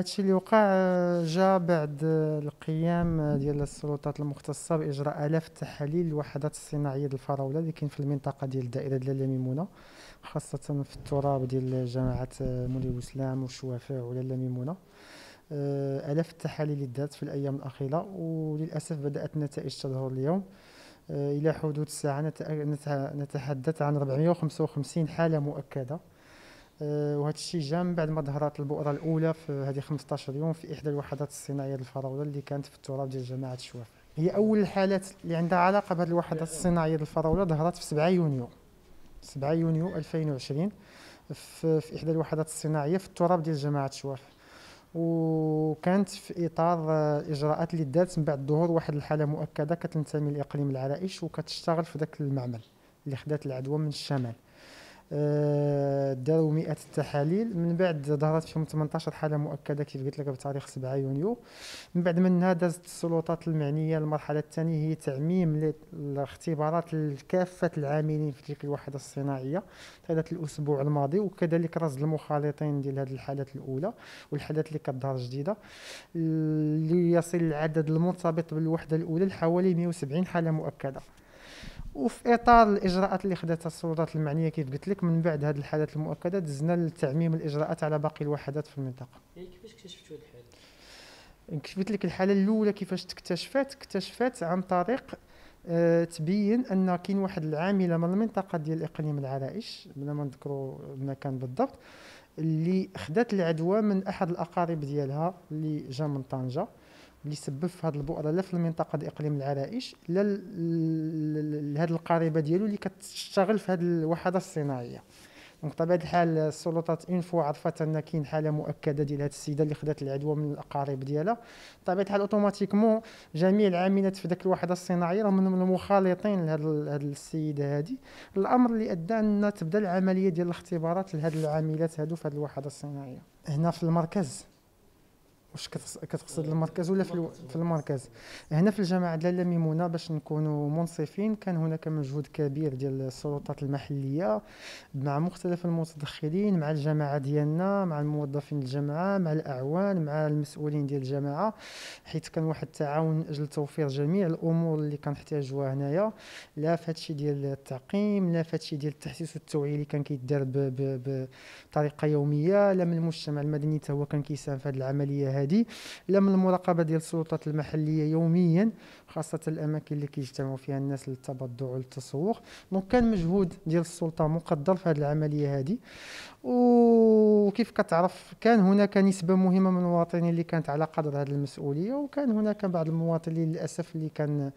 هادشي اللي وقع آه، جا بعد آه، القيام آه، ديال السلطات المختصه باجراء الاف التحاليل للوحدات الصناعيه ديال الفراوله اللي كاين في المنطقه ديال الدائره ديال ميمونه خاصه في التراب ديال جماعه مولي بوسلام والشوافع ولالة ميمونه الاف التحاليل اللي دات في الايام الاخيره وللاسف بدات النتائج تظهر اليوم الى حدود الساعه نتحدث عن 455 حاله مؤكده آه، وهذا الشيء جا من بعد ما ظهرت البؤره الاولى في هذه 15 يوم في احدى الوحدات الصناعيه للفراوله اللي كانت في التراب ديال جماعه الشوافع هي اول الحالات اللي عندها علاقه بهذه الوحدات الصناعيه للفراوله ظهرت في 7 يونيو 7 يونيو 2020 في, في احدى الوحدات الصناعيه في التراب ديال جماعه الشوافع وكانت في اطار الاجراءات اللي دارت من بعد ظهور واحد الحاله مؤكده كتنتمي لاقليم العرائش وكتشتغل في ذاك المعمل اللي خدات العدوى من الشمال آه، داروا 100 التحاليل من بعد ظهرت فيهم 18 حاله مؤكده كيف قلت لك بتاريخ 7 يونيو من بعد منها دازت السلطات المعنيه المرحله الثانيه هي تعميم الاختبارات لكافه العاملين في تلك الوحده الصناعيه هذات الاسبوع الماضي وكذلك رصد المخالطين ديال هذه الحالات الاولى والحالات اللي كتظهر جديده ليصل العدد المرتبط بالوحده الاولى لحوالي 170 حاله مؤكده وفي اطار الاجراءات اللي خدتها السلطات المعنيه كيف قلت لك من بعد هذه الحالات المؤكده دزنا لتعميم الاجراءات على باقي الوحدات في المنطقه يعني كيفاش اكتشفتوا الحاله كتبت لك الحاله الاولى كيفاش تكتشفات اكتشفت عن طريق أه تبين ان كاين واحد العامله من المنطقه ديال اقليم العرائش بلا ما نذكروا المكان بالضبط اللي خدات العدوى من احد الاقارب ديالها اللي جا من طنجه اللي سبب في هذه البؤره لا في المنطقه ديال اقليم العرائش لا لهذه القريبه ديالو اللي كتشتغل في هذه الوحده الصناعيه دونك بطبيعه الحال السلطات اون فوا عرفت ان كاين حاله مؤكده ديال هذه السيده اللي خدات العدوى من الاقارب ديالها بطبيعه الحال اوتوماتيكمون جميع العاملات في ذاك الوحده الصناعيه راهم من المخالطين لهذه السيده هذه الامر اللي ادى ان تبدا العمليه ديال الاختبارات لهذه العاملات هذو في هذه الوحده الصناعيه هنا في المركز واش كتقصد المركز ولا في, في المركز هنا في الجامعه دلاله ميمونه باش نكونوا منصفين كان هناك مجهود كبير ديال السلطات المحليه مع مختلف المتدخلين مع الجماعه ديالنا مع الموظفين الجامعه مع الاعوان مع المسؤولين ديال الجامعه حيث كان واحد التعاون من اجل توفير جميع الامور اللي كنحتاجوها هنايا لا في ديال التعقيم لا في ديال التحسيس والتوعيه اللي كان كيدار بطريقه يوميه لا من المجتمع المدني حتى هو كان كيساهم في هذه العمليه هذه لا من المراقبه ديال السلطات المحليه يوميا خاصه الاماكن اللي كيجتمعوا فيها الناس للتبضع والتسوق دونك كان مجهود ديال السلطه مقدر في هذه العمليه هذه وكيف كتعرف كان هناك نسبه مهمه من المواطنين اللي كانت على قدر هذه المسؤوليه وكان هناك بعض المواطنين للاسف اللي كان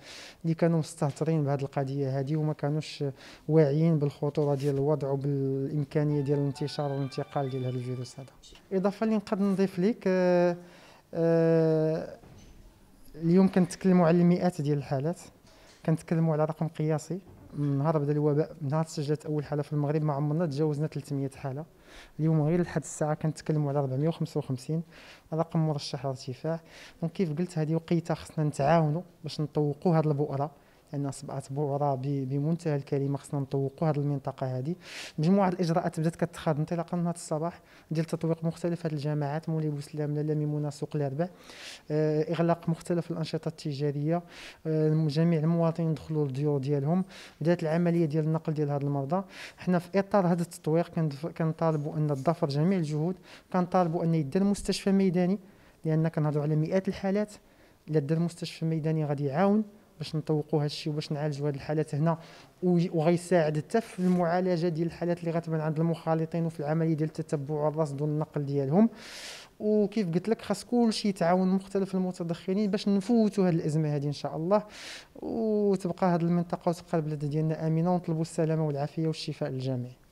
اللي كانوا مستهترين بهذه القضيه هذه وما كانوش واعيين بالخطوره ديال الوضع وبالامكانيه ديال الانتشار والانتقال ديال هذا الفيروس هذا اضافه اللي نقدر نضيف لك آه، آه، اليوم كنتكلموا على المئات ديال الحالات كنتكلموا على رقم قياسي من نهار بدا الوباء من نهار تسجلت اول حاله في المغرب ما عمرنا تجاوزنا 300 حاله اليوم غير لحد الساعه كنتكلموا على 455 رقم مرشح للارتفاع دونك كيف قلت هذه وقيته خصنا نتعاونوا باش نطوقوا هذه البؤره لان سبعه بورا بمنتهى الكلمه خصنا نطوقوا هذه المنطقه هذه مجموعه الاجراءات بدات كتخاض انطلاقا من هذا الصباح ديال تطويق مختلف هذه الجماعات مولي بوسلام لاله ميمونه سوق الاربع آه، اغلاق مختلف الانشطه التجاريه آه، جميع المواطنين دخلوا للديور ديالهم بدات العمليه ديال النقل ديال هاد المرضى حنا في اطار هذا التطويق كنطالبوا ان الضفر جميع الجهود كنطالبوا ان يدى مستشفى ميداني لان كنهضروا على مئات الحالات الا المستشفى مستشفى ميداني غادي يعاون باش نطوقوا هذا الشيء وباش نعالجوا هذه الحالات هنا وغيساعد حتى في المعالجه ديال الحالات اللي غتبان عند المخالطين وفي العمليه ديال التتبع والرصد والنقل ديالهم وكيف قلت لك خاص كل شيء يتعاون مختلف المتدخلين باش نفوتوا هذه الازمه هذه ان شاء الله وتبقى هذه المنطقه وتبقى البلاد ديالنا امنه ونطلبوا السلامه والعافيه والشفاء للجميع